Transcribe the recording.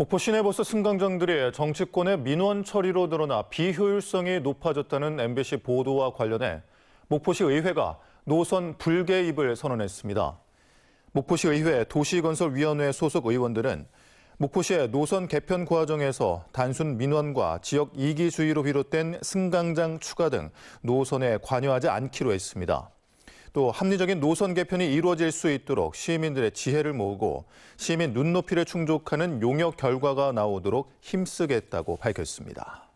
목포 시내버스 승강장들이 정치권의 민원 처리로 늘어나 비효율성이 높아졌다는 MBC 보도와 관련해 목포시 의회가 노선 불개입을 선언했습니다. 목포시 의회 도시건설위원회 소속 의원들은 목포시의 노선 개편 과정에서 단순 민원과 지역 이기주의로 비롯된 승강장 추가 등 노선에 관여하지 않기로 했습니다. 또 합리적인 노선 개편이 이루어질 수 있도록 시민들의 지혜를 모으고 시민 눈높이를 충족하는 용역 결과가 나오도록 힘쓰겠다고 밝혔습니다.